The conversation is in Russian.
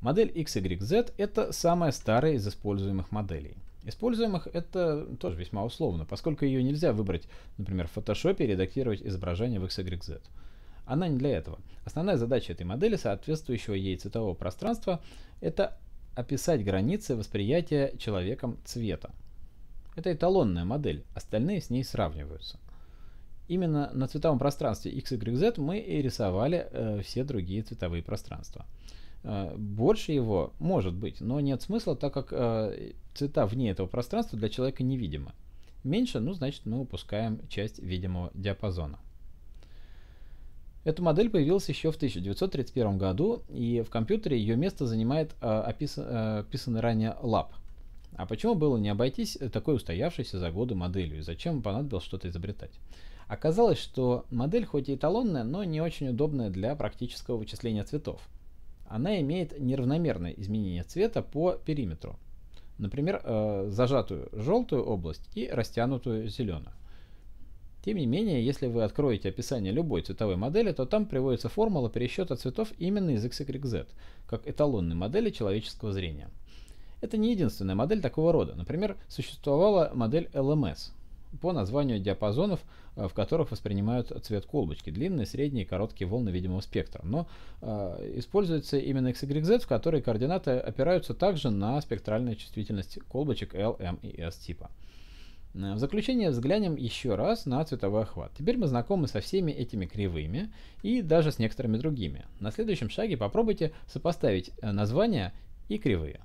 Модель XYZ — это самая старая из используемых моделей. Используемых это тоже весьма условно, поскольку ее нельзя выбрать, например, в Photoshop и редактировать изображение в XYZ. Она не для этого. Основная задача этой модели, соответствующего ей цветового пространства, это описать границы восприятия человеком цвета. Это эталонная модель, остальные с ней сравниваются. Именно на цветовом пространстве XYZ мы и рисовали э, все другие цветовые пространства. Э, больше его может быть, но нет смысла, так как э, цвета вне этого пространства для человека невидимы. Меньше, ну значит мы упускаем часть видимого диапазона. Эта модель появилась еще в 1931 году, и в компьютере ее место занимает э, описанный ранее лап. А почему было не обойтись такой устоявшейся за годы моделью, и зачем понадобилось что-то изобретать? Оказалось, что модель хоть и эталонная, но не очень удобная для практического вычисления цветов – она имеет неравномерное изменение цвета по периметру. Например, э, зажатую желтую область и растянутую зеленую. Тем не менее, если вы откроете описание любой цветовой модели, то там приводится формула пересчета цветов именно из XYZ, как эталонной модели человеческого зрения. Это не единственная модель такого рода. Например, существовала модель LMS, по названию диапазонов, э, в которых воспринимают цвет колбочки. Длинные, средние и короткие волны видимого спектра. Но э, используется именно XYZ, в которой координаты опираются также на спектральную чувствительность колбочек L, M и S типа. Э, в заключение взглянем еще раз на цветовой охват. Теперь мы знакомы со всеми этими кривыми и даже с некоторыми другими. На следующем шаге попробуйте сопоставить э, названия и кривые.